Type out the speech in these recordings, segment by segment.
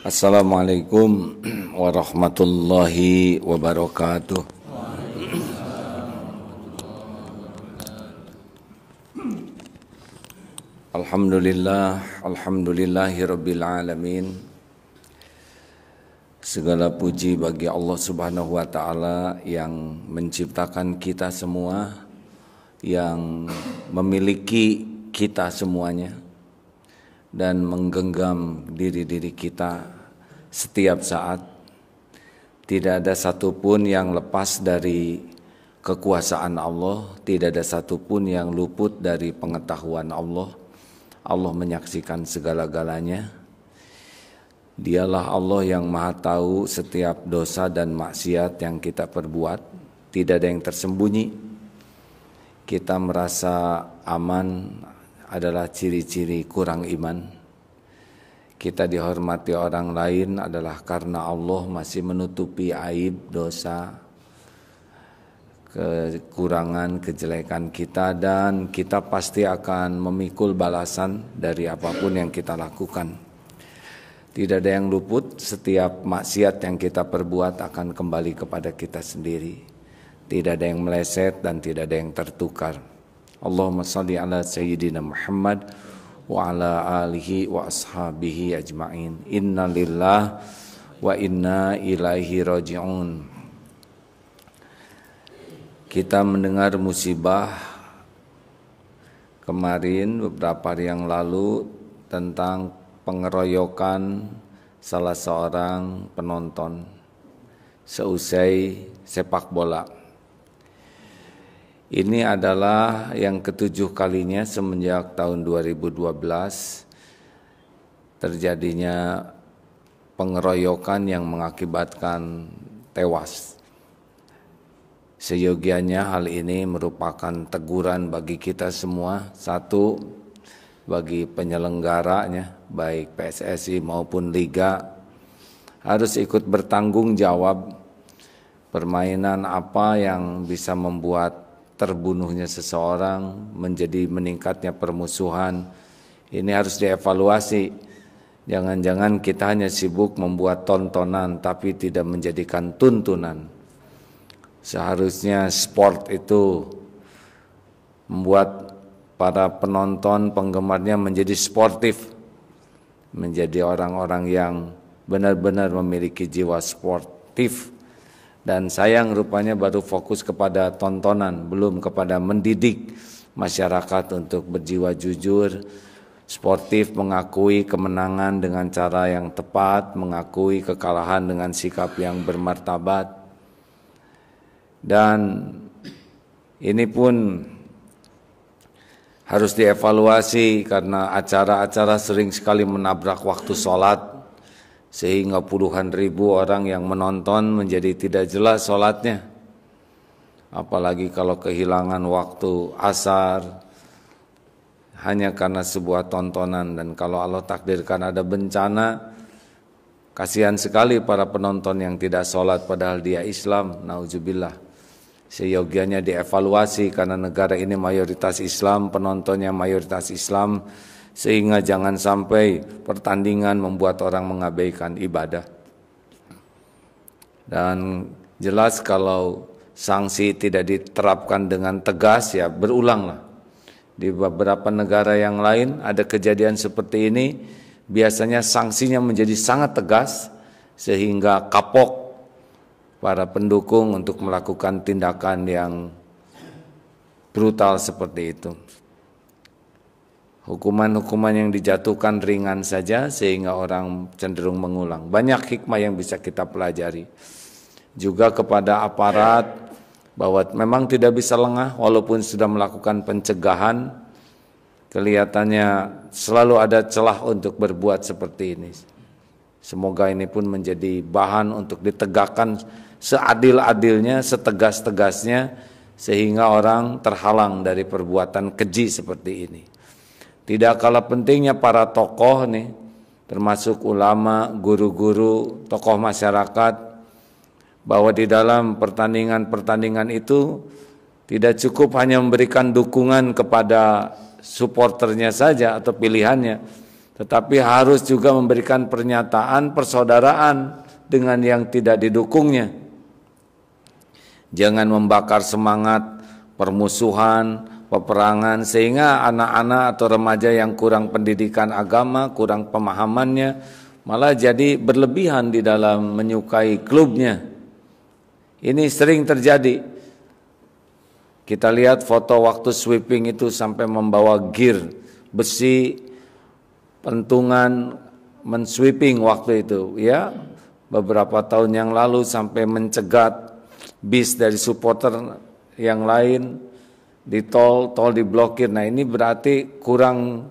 Assalamualaikum warahmatullahi wabarakatuh. Alhamdulillah, alhamdulillahi rabbil alamin. Segala puji bagi Allah Subhanahu wa taala yang menciptakan kita semua, yang memiliki kita semuanya dan menggenggam diri-diri kita setiap saat. Tidak ada satupun yang lepas dari kekuasaan Allah, tidak ada satupun yang luput dari pengetahuan Allah. Allah menyaksikan segala-galanya. Dialah Allah yang Maha Tahu setiap dosa dan maksiat yang kita perbuat, tidak ada yang tersembunyi. Kita merasa aman adalah ciri-ciri kurang iman. Kita dihormati orang lain adalah karena Allah masih menutupi aib, dosa, kekurangan, kejelekan kita dan kita pasti akan memikul balasan dari apapun yang kita lakukan. Tidak ada yang luput, setiap maksiat yang kita perbuat akan kembali kepada kita sendiri. Tidak ada yang meleset dan tidak ada yang tertukar. Allahumma salli ala sayyidina Muhammad wa ala alihi wa ashabihi ajmain. Inna lillah wa inna ilaihi raji'un. Kita mendengar musibah kemarin beberapa hari yang lalu tentang pengeroyokan salah seorang penonton seusai sepak bola. Ini adalah yang ketujuh kalinya semenjak tahun 2012 terjadinya pengeroyokan yang mengakibatkan tewas. Seyogianya hal ini merupakan teguran bagi kita semua. Satu, bagi penyelenggaranya, baik PSSI maupun Liga, harus ikut bertanggung jawab permainan apa yang bisa membuat terbunuhnya seseorang, menjadi meningkatnya permusuhan. Ini harus dievaluasi. Jangan-jangan kita hanya sibuk membuat tontonan tapi tidak menjadikan tuntunan. Seharusnya sport itu membuat para penonton penggemarnya menjadi sportif, menjadi orang-orang yang benar-benar memiliki jiwa sportif dan sayang rupanya baru fokus kepada tontonan, belum kepada mendidik masyarakat untuk berjiwa jujur, sportif, mengakui kemenangan dengan cara yang tepat, mengakui kekalahan dengan sikap yang bermartabat. Dan ini pun harus dievaluasi karena acara-acara sering sekali menabrak waktu sholat sehingga puluhan ribu orang yang menonton menjadi tidak jelas sholatnya apalagi kalau kehilangan waktu asar hanya karena sebuah tontonan dan kalau Allah takdirkan ada bencana kasihan sekali para penonton yang tidak sholat padahal dia Islam nauzubillah seyogianya dievaluasi karena negara ini mayoritas Islam penontonnya mayoritas Islam sehingga jangan sampai pertandingan membuat orang mengabaikan ibadah. Dan jelas kalau sanksi tidak diterapkan dengan tegas ya berulanglah. Di beberapa negara yang lain ada kejadian seperti ini, biasanya sanksinya menjadi sangat tegas sehingga kapok para pendukung untuk melakukan tindakan yang brutal seperti itu. Hukuman-hukuman yang dijatuhkan ringan saja sehingga orang cenderung mengulang. Banyak hikmah yang bisa kita pelajari. Juga kepada aparat bahwa memang tidak bisa lengah walaupun sudah melakukan pencegahan kelihatannya selalu ada celah untuk berbuat seperti ini. Semoga ini pun menjadi bahan untuk ditegakkan seadil-adilnya, setegas-tegasnya sehingga orang terhalang dari perbuatan keji seperti ini. Tidak kalah pentingnya para tokoh nih, termasuk ulama, guru-guru, tokoh masyarakat, bahwa di dalam pertandingan-pertandingan itu tidak cukup hanya memberikan dukungan kepada supporternya saja atau pilihannya, tetapi harus juga memberikan pernyataan persaudaraan dengan yang tidak didukungnya. Jangan membakar semangat permusuhan, peperangan sehingga anak-anak atau remaja yang kurang pendidikan agama, kurang pemahamannya malah jadi berlebihan di dalam menyukai klubnya. Ini sering terjadi. Kita lihat foto waktu sweeping itu sampai membawa gear, besi, pentungan mensweeping waktu itu, ya. Beberapa tahun yang lalu sampai mencegat bis dari supporter yang lain di tol, tol diblokir. Nah ini berarti kurang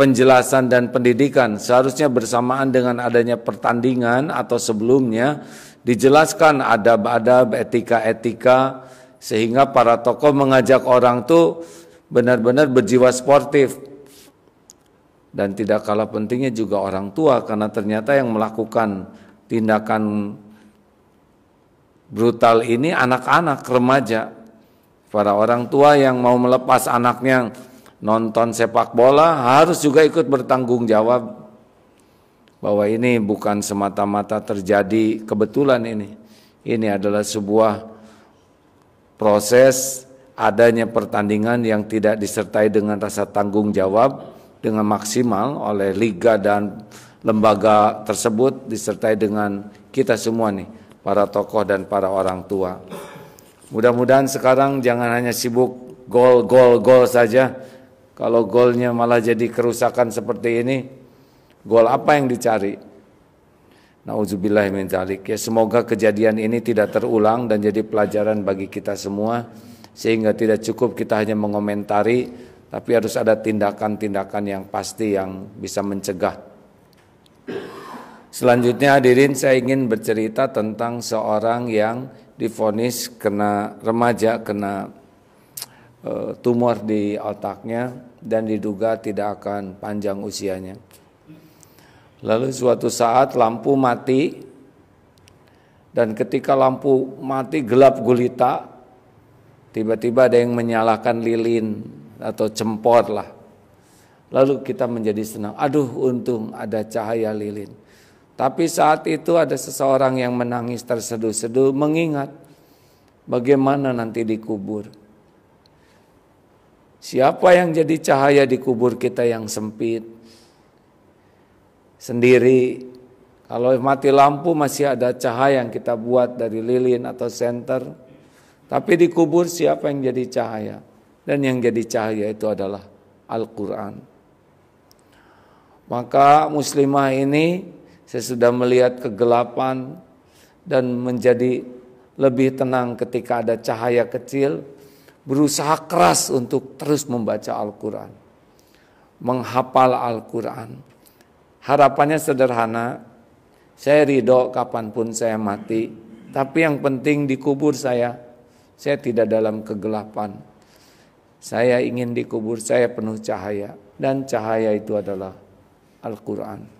penjelasan dan pendidikan. Seharusnya bersamaan dengan adanya pertandingan atau sebelumnya dijelaskan adab-adab, etika-etika sehingga para tokoh mengajak orang tuh benar-benar berjiwa sportif. Dan tidak kalah pentingnya juga orang tua karena ternyata yang melakukan tindakan brutal ini anak-anak remaja Para orang tua yang mau melepas anaknya nonton sepak bola harus juga ikut bertanggung jawab bahwa ini bukan semata-mata terjadi kebetulan ini. Ini adalah sebuah proses adanya pertandingan yang tidak disertai dengan rasa tanggung jawab dengan maksimal oleh liga dan lembaga tersebut disertai dengan kita semua nih para tokoh dan para orang tua. Mudah-mudahan sekarang jangan hanya sibuk gol, gol, gol saja. Kalau golnya malah jadi kerusakan seperti ini, gol apa yang dicari? Nauzubillah min dzalik. Ya semoga kejadian ini tidak terulang dan jadi pelajaran bagi kita semua sehingga tidak cukup kita hanya mengomentari tapi harus ada tindakan-tindakan yang pasti yang bisa mencegah. Selanjutnya hadirin saya ingin bercerita tentang seorang yang difonis kena remaja kena e, tumor di otaknya dan diduga tidak akan panjang usianya. Lalu suatu saat lampu mati dan ketika lampu mati gelap gulita tiba-tiba ada yang menyalakan lilin atau cempor lah. Lalu kita menjadi senang. Aduh untung ada cahaya lilin. Tapi saat itu ada seseorang yang menangis terseduh-seduh mengingat bagaimana nanti dikubur. Siapa yang jadi cahaya di kubur kita yang sempit? Sendiri. Kalau mati lampu masih ada cahaya yang kita buat dari lilin atau senter. Tapi di kubur siapa yang jadi cahaya? Dan yang jadi cahaya itu adalah Al-Quran. Maka muslimah ini saya sudah melihat kegelapan dan menjadi lebih tenang ketika ada cahaya kecil. Berusaha keras untuk terus membaca Al-Quran. Menghafal Al-Quran. Harapannya sederhana. Saya ridho kapanpun saya mati. Tapi yang penting dikubur saya. Saya tidak dalam kegelapan. Saya ingin dikubur saya penuh cahaya. Dan cahaya itu adalah Al-Quran.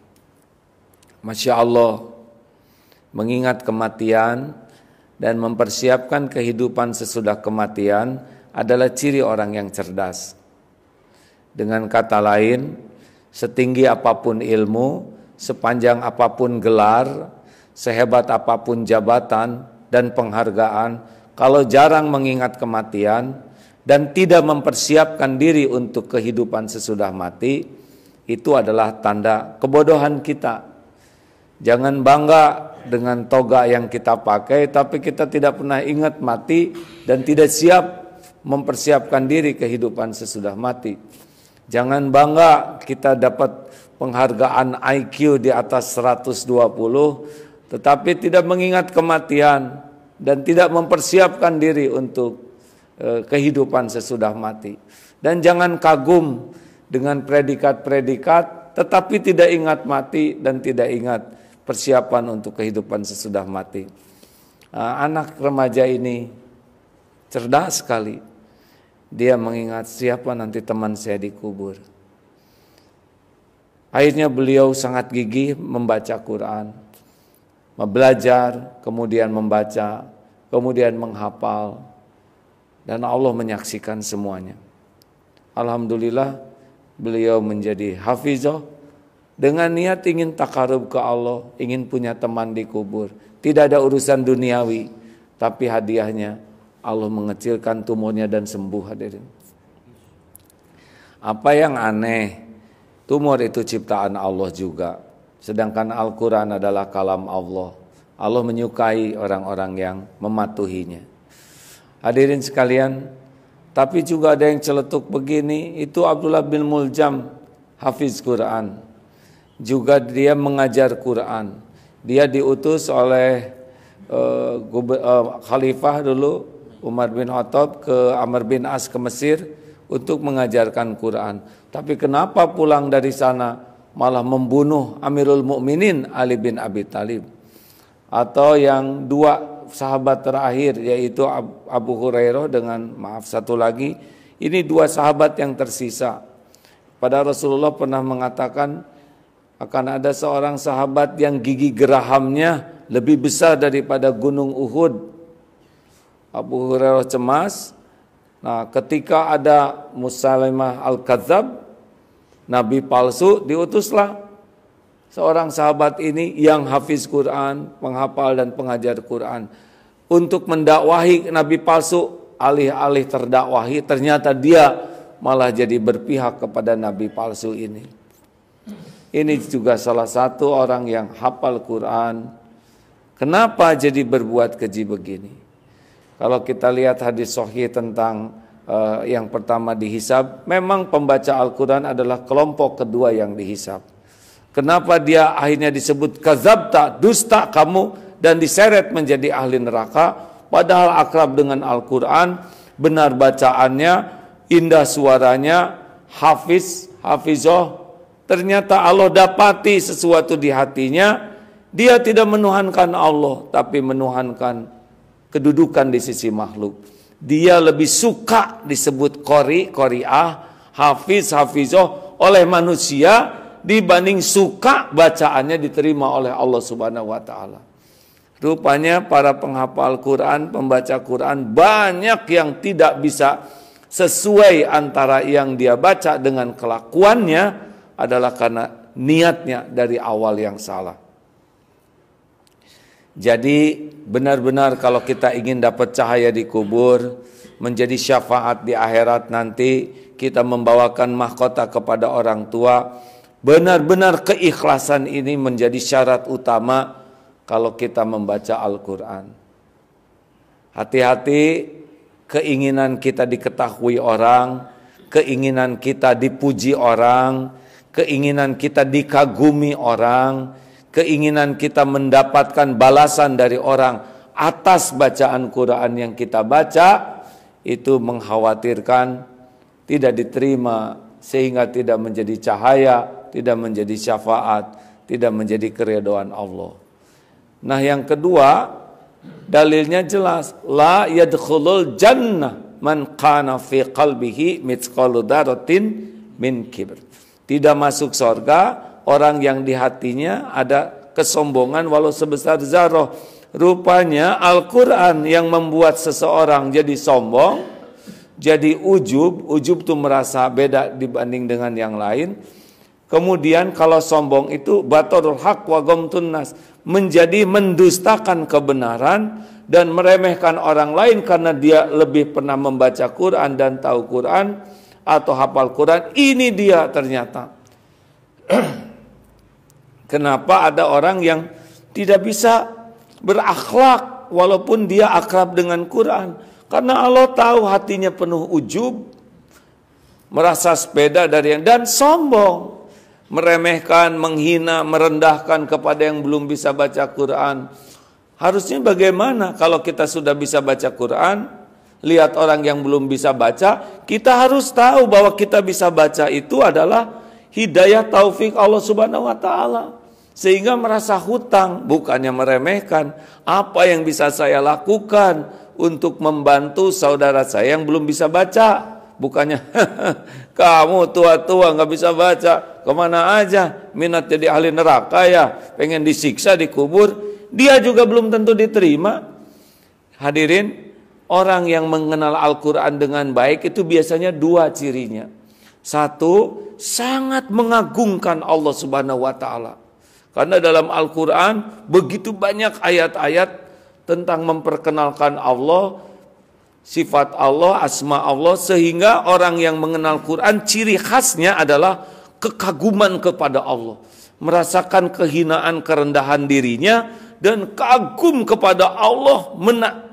Masya Allah, mengingat kematian dan mempersiapkan kehidupan sesudah kematian adalah ciri orang yang cerdas. Dengan kata lain, setinggi apapun ilmu, sepanjang apapun gelar, sehebat apapun jabatan dan penghargaan, kalau jarang mengingat kematian dan tidak mempersiapkan diri untuk kehidupan sesudah mati, itu adalah tanda kebodohan kita Jangan bangga dengan toga yang kita pakai, tapi kita tidak pernah ingat mati dan tidak siap mempersiapkan diri kehidupan sesudah mati. Jangan bangga kita dapat penghargaan IQ di atas 120, tetapi tidak mengingat kematian dan tidak mempersiapkan diri untuk eh, kehidupan sesudah mati. Dan jangan kagum dengan predikat-predikat, tetapi tidak ingat mati dan tidak ingat persiapan untuk kehidupan sesudah mati. Ah, anak remaja ini cerdas sekali. Dia mengingat siapa nanti teman saya dikubur. Akhirnya beliau sangat gigih membaca Quran, belajar, kemudian membaca, kemudian menghafal, dan Allah menyaksikan semuanya. Alhamdulillah beliau menjadi hafizah dengan niat ingin takarub ke Allah, ingin punya teman di kubur. Tidak ada urusan duniawi, tapi hadiahnya Allah mengecilkan tumornya dan sembuh hadirin. Apa yang aneh, tumor itu ciptaan Allah juga. Sedangkan Al-Quran adalah kalam Allah. Allah menyukai orang-orang yang mematuhinya. Hadirin sekalian, tapi juga ada yang celetuk begini, itu Abdullah bin Muljam, hafiz Quran juga dia mengajar Quran. Dia diutus oleh uh, khalifah dulu Umar bin Khattab ke Amr bin As ke Mesir untuk mengajarkan Quran. Tapi kenapa pulang dari sana malah membunuh Amirul Mukminin Ali bin Abi Thalib? Atau yang dua sahabat terakhir yaitu Abu Hurairah dengan maaf satu lagi ini dua sahabat yang tersisa. Pada Rasulullah pernah mengatakan akan ada seorang sahabat yang gigi gerahamnya lebih besar daripada gunung Uhud. Abu Hurairah cemas. Nah, ketika ada Musalimah Al-Kadzab, nabi palsu diutuslah seorang sahabat ini yang hafiz Quran, penghafal dan pengajar Quran untuk mendakwahi nabi palsu alih-alih terdakwahi ternyata dia malah jadi berpihak kepada nabi palsu ini. Ini juga salah satu orang yang hafal Quran. Kenapa jadi berbuat keji begini? Kalau kita lihat hadis sahih tentang uh, yang pertama dihisab, memang pembaca Al-Quran adalah kelompok kedua yang dihisab. Kenapa dia akhirnya disebut kazabta, dusta kamu dan diseret menjadi ahli neraka padahal akrab dengan Al-Qur'an, benar bacaannya, indah suaranya, hafiz, hafizoh, ternyata Allah dapati sesuatu di hatinya, dia tidak menuhankan Allah, tapi menuhankan kedudukan di sisi makhluk. Dia lebih suka disebut kori, koriah, hafiz, hafizoh oleh manusia dibanding suka bacaannya diterima oleh Allah Subhanahu wa taala. Rupanya para penghafal Quran, pembaca Quran banyak yang tidak bisa sesuai antara yang dia baca dengan kelakuannya adalah karena niatnya dari awal yang salah. Jadi benar-benar kalau kita ingin dapat cahaya di kubur, menjadi syafaat di akhirat nanti, kita membawakan mahkota kepada orang tua, benar-benar keikhlasan ini menjadi syarat utama kalau kita membaca Al-Qur'an. Hati-hati keinginan kita diketahui orang, keinginan kita dipuji orang, keinginan kita dikagumi orang, keinginan kita mendapatkan balasan dari orang atas bacaan Quran yang kita baca itu mengkhawatirkan tidak diterima sehingga tidak menjadi cahaya, tidak menjadi syafaat, tidak menjadi keredoan Allah. Nah, yang kedua, dalilnya jelas, la yadkhulul jannah man kana fi qalbihi mithqalu daratin min kibr tidak masuk sorga orang yang di hatinya ada kesombongan walau sebesar zarah. Rupanya Al-Quran yang membuat seseorang jadi sombong, jadi ujub, ujub tuh merasa beda dibanding dengan yang lain. Kemudian kalau sombong itu batorul haq wa nas menjadi mendustakan kebenaran dan meremehkan orang lain karena dia lebih pernah membaca Quran dan tahu Quran atau hafal Quran. Ini dia ternyata. Kenapa ada orang yang tidak bisa berakhlak walaupun dia akrab dengan Quran? Karena Allah tahu hatinya penuh ujub, merasa sepeda dari yang dan sombong, meremehkan, menghina, merendahkan kepada yang belum bisa baca Quran. Harusnya bagaimana kalau kita sudah bisa baca Quran, lihat orang yang belum bisa baca, kita harus tahu bahwa kita bisa baca itu adalah hidayah taufik Allah Subhanahu wa taala. Sehingga merasa hutang, bukannya meremehkan apa yang bisa saya lakukan untuk membantu saudara saya yang belum bisa baca. Bukannya kamu tua-tua nggak bisa baca, kemana aja minat jadi ahli neraka ya, pengen disiksa, dikubur. Dia juga belum tentu diterima. Hadirin, Orang yang mengenal Al-Quran dengan baik itu biasanya dua cirinya. Satu, sangat mengagungkan Allah Subhanahu wa Ta'ala. Karena dalam Al-Quran begitu banyak ayat-ayat tentang memperkenalkan Allah, sifat Allah, asma Allah, sehingga orang yang mengenal Quran ciri khasnya adalah kekaguman kepada Allah, merasakan kehinaan kerendahan dirinya dan kagum kepada Allah menak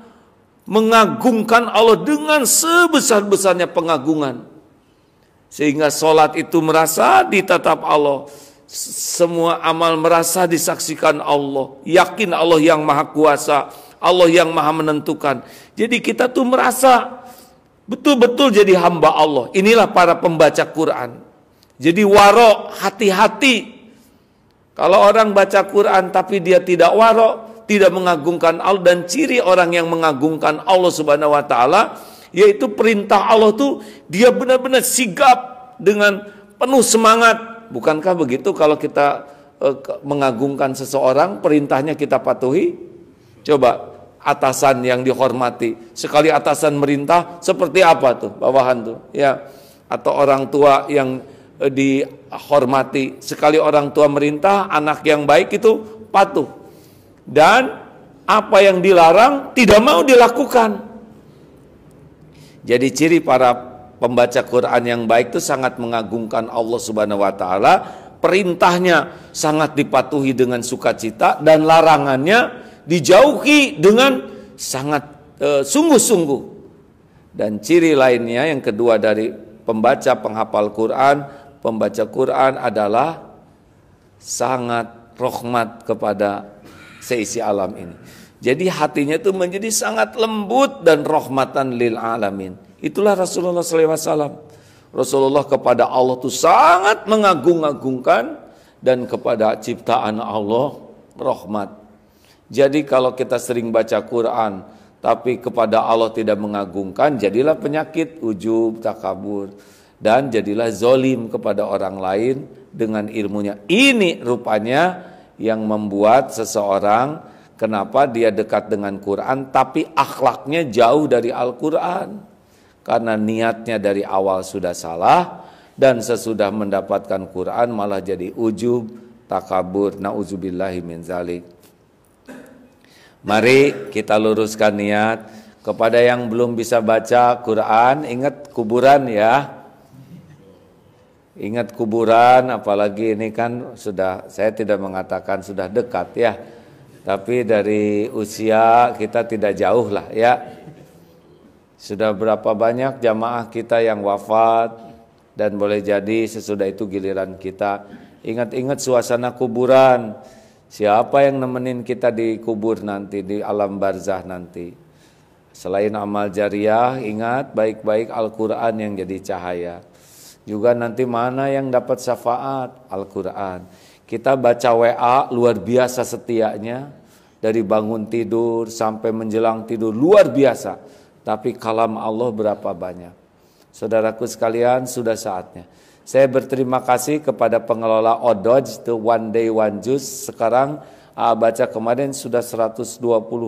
mengagungkan Allah dengan sebesar-besarnya pengagungan. Sehingga sholat itu merasa ditatap Allah. Semua amal merasa disaksikan Allah. Yakin Allah yang maha kuasa. Allah yang maha menentukan. Jadi kita tuh merasa betul-betul jadi hamba Allah. Inilah para pembaca Quran. Jadi warok, hati-hati. Kalau orang baca Quran tapi dia tidak warok, tidak mengagungkan Allah dan ciri orang yang mengagungkan Allah Subhanahu wa taala yaitu perintah Allah tuh dia benar-benar sigap dengan penuh semangat. Bukankah begitu kalau kita eh, mengagungkan seseorang perintahnya kita patuhi? Coba atasan yang dihormati, sekali atasan merintah seperti apa tuh bawahan tuh ya atau orang tua yang eh, dihormati, sekali orang tua merintah anak yang baik itu patuh dan apa yang dilarang tidak mau dilakukan. Jadi ciri para pembaca Quran yang baik itu sangat mengagungkan Allah Subhanahu wa taala, perintahnya sangat dipatuhi dengan sukacita dan larangannya dijauhi dengan sangat e, sungguh-sungguh. Dan ciri lainnya yang kedua dari pembaca penghafal Quran, pembaca Quran adalah sangat rahmat kepada seisi alam ini. Jadi hatinya itu menjadi sangat lembut dan rahmatan lil alamin. Itulah Rasulullah SAW. Rasulullah kepada Allah itu sangat mengagung-agungkan dan kepada ciptaan Allah rahmat. Jadi kalau kita sering baca Quran tapi kepada Allah tidak mengagungkan, jadilah penyakit ujub, takabur dan jadilah zolim kepada orang lain dengan ilmunya. Ini rupanya yang membuat seseorang kenapa dia dekat dengan Quran tapi akhlaknya jauh dari Al-Quran karena niatnya dari awal sudah salah dan sesudah mendapatkan Quran malah jadi ujub takabur nauzubillahi min zalik mari kita luruskan niat kepada yang belum bisa baca Quran ingat kuburan ya Ingat kuburan, apalagi ini kan sudah, saya tidak mengatakan sudah dekat ya, tapi dari usia kita tidak jauh lah ya. Sudah berapa banyak jamaah kita yang wafat dan boleh jadi sesudah itu giliran kita. Ingat-ingat suasana kuburan, siapa yang nemenin kita di kubur nanti, di alam barzah nanti. Selain amal jariah, ingat baik-baik Al-Quran yang jadi cahaya. Juga nanti mana yang dapat syafaat? Al-Quran. Kita baca WA luar biasa setianya. Dari bangun tidur sampai menjelang tidur luar biasa. Tapi kalam Allah berapa banyak. Saudaraku sekalian sudah saatnya. Saya berterima kasih kepada pengelola Odoj the One Day One Juice. Sekarang baca kemarin sudah 120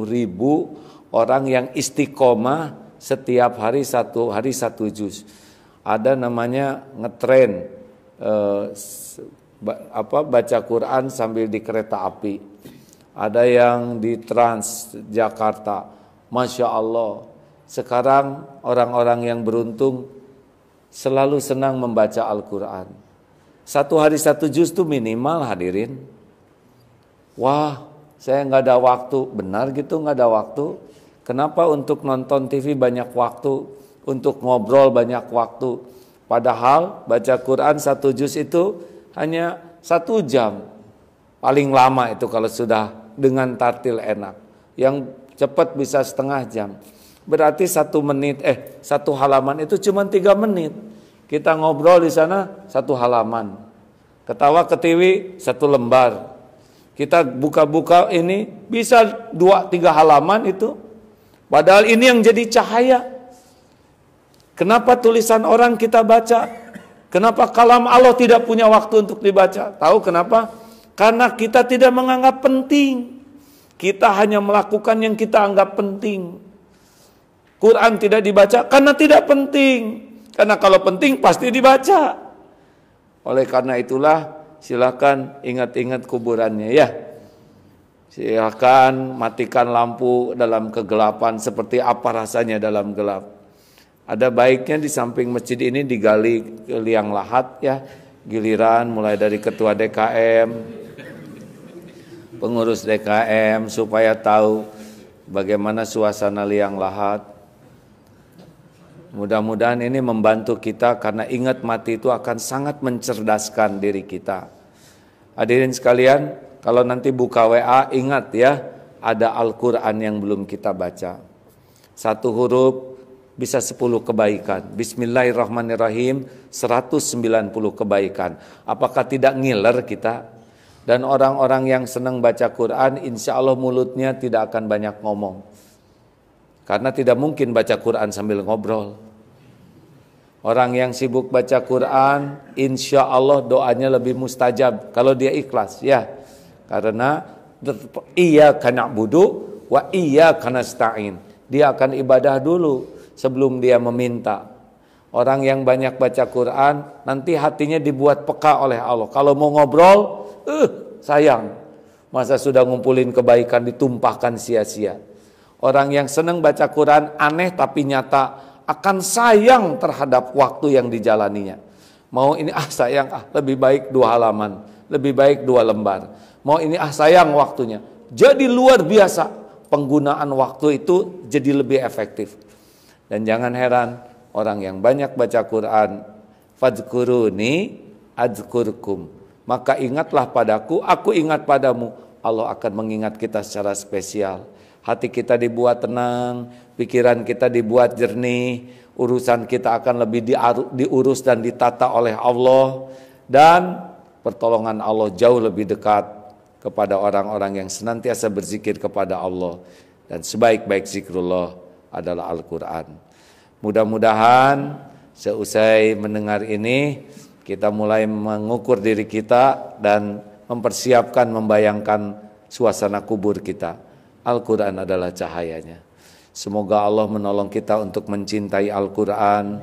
ribu orang yang istiqomah setiap hari satu hari satu juz ada namanya ngetren eh, apa baca Quran sambil di kereta api. Ada yang di Trans Jakarta. Masya Allah. Sekarang orang-orang yang beruntung selalu senang membaca Al-Quran. Satu hari satu juz itu minimal hadirin. Wah, saya nggak ada waktu. Benar gitu nggak ada waktu. Kenapa untuk nonton TV banyak waktu? untuk ngobrol banyak waktu. Padahal baca Quran satu juz itu hanya satu jam. Paling lama itu kalau sudah dengan tartil enak. Yang cepat bisa setengah jam. Berarti satu menit, eh satu halaman itu cuma tiga menit. Kita ngobrol di sana satu halaman. Ketawa ketiwi satu lembar. Kita buka-buka ini bisa dua tiga halaman itu. Padahal ini yang jadi cahaya Kenapa tulisan orang kita baca? Kenapa kalam Allah tidak punya waktu untuk dibaca? Tahu kenapa? Karena kita tidak menganggap penting. Kita hanya melakukan yang kita anggap penting. Quran tidak dibaca karena tidak penting. Karena kalau penting pasti dibaca. Oleh karena itulah silakan ingat-ingat kuburannya ya. Silakan matikan lampu dalam kegelapan seperti apa rasanya dalam gelap. Ada baiknya di samping masjid ini digali liang lahat ya, giliran mulai dari ketua DKM, pengurus DKM supaya tahu bagaimana suasana liang lahat. Mudah-mudahan ini membantu kita karena ingat mati itu akan sangat mencerdaskan diri kita. Hadirin sekalian, kalau nanti buka WA ingat ya, ada Al-Qur'an yang belum kita baca. Satu huruf bisa 10 kebaikan. Bismillahirrahmanirrahim 190 kebaikan. Apakah tidak ngiler kita? Dan orang-orang yang senang baca Quran insya Allah mulutnya tidak akan banyak ngomong. Karena tidak mungkin baca Quran sambil ngobrol. Orang yang sibuk baca Quran insya Allah doanya lebih mustajab kalau dia ikhlas ya. Karena iya kena budu wa iya kena stain. Dia akan ibadah dulu sebelum dia meminta. Orang yang banyak baca Quran nanti hatinya dibuat peka oleh Allah. Kalau mau ngobrol, eh sayang. Masa sudah ngumpulin kebaikan ditumpahkan sia-sia. Orang yang senang baca Quran aneh tapi nyata akan sayang terhadap waktu yang dijalaninya. Mau ini ah sayang ah lebih baik dua halaman, lebih baik dua lembar. Mau ini ah sayang waktunya. Jadi luar biasa penggunaan waktu itu jadi lebih efektif. Dan jangan heran orang yang banyak baca Quran, fadzkuruni adzkurkum. Maka ingatlah padaku, aku ingat padamu. Allah akan mengingat kita secara spesial. Hati kita dibuat tenang, pikiran kita dibuat jernih, urusan kita akan lebih diurus dan ditata oleh Allah dan pertolongan Allah jauh lebih dekat kepada orang-orang yang senantiasa berzikir kepada Allah dan sebaik-baik zikrullah adalah Al-Quran. Mudah-mudahan seusai mendengar ini kita mulai mengukur diri kita dan mempersiapkan membayangkan suasana kubur kita. Al-Quran adalah cahayanya. Semoga Allah menolong kita untuk mencintai Al-Quran,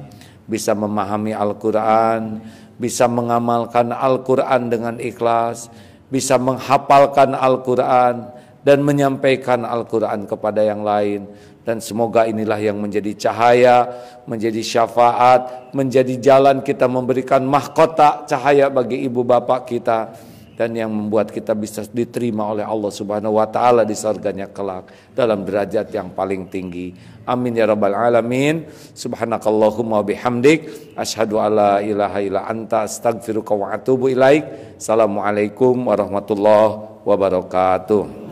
bisa memahami Al-Quran, bisa mengamalkan Al-Quran dengan ikhlas, bisa menghafalkan Al-Quran, dan menyampaikan Al-Quran kepada yang lain dan semoga inilah yang menjadi cahaya, menjadi syafaat, menjadi jalan kita memberikan mahkota cahaya bagi ibu bapak kita dan yang membuat kita bisa diterima oleh Allah Subhanahu wa taala di surganya kelak dalam derajat yang paling tinggi. Amin ya rabbal alamin. Subhanakallahumma bihamdik asyhadu alla ilaha illa anta astaghfiruka wa atubu ilaik. Assalamualaikum warahmatullahi wabarakatuh.